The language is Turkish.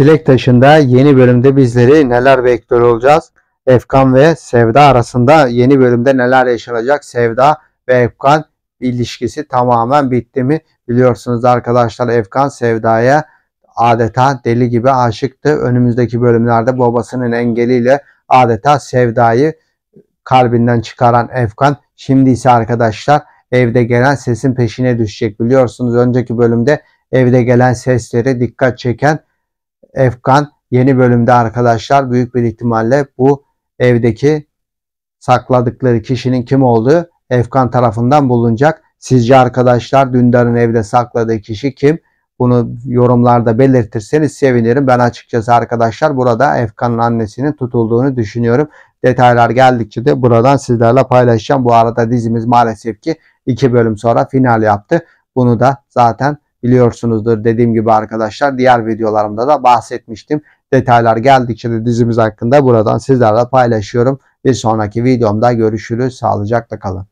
Dilek Taşı'nda yeni bölümde bizleri neler bekliyor olacağız? Efkan ve Sevda arasında yeni bölümde neler yaşanacak? Sevda ve Efkan ilişkisi tamamen bitti mi? Biliyorsunuz arkadaşlar Efkan Sevda'ya adeta deli gibi aşıktı. Önümüzdeki bölümlerde babasının engeliyle adeta Sevda'yı kalbinden çıkaran Efkan şimdi ise arkadaşlar evde gelen sesin peşine düşecek. Biliyorsunuz önceki bölümde evde gelen seslere dikkat çeken Efkan yeni bölümde arkadaşlar büyük bir ihtimalle bu evdeki sakladıkları kişinin kim olduğu Efkan tarafından bulunacak. Sizce arkadaşlar Dündar'ın evde sakladığı kişi kim? Bunu yorumlarda belirtirseniz sevinirim. Ben açıkçası arkadaşlar burada Efkan'ın annesinin tutulduğunu düşünüyorum. Detaylar geldikçe de buradan sizlerle paylaşacağım. Bu arada dizimiz maalesef ki iki bölüm sonra final yaptı. Bunu da zaten biliyorsunuzdur dediğim gibi arkadaşlar. Diğer videolarımda da bahsetmiştim. Detaylar geldikçe de dizimiz hakkında buradan sizlerle paylaşıyorum. Bir sonraki videomda görüşürüz. Sağlıcakla kalın.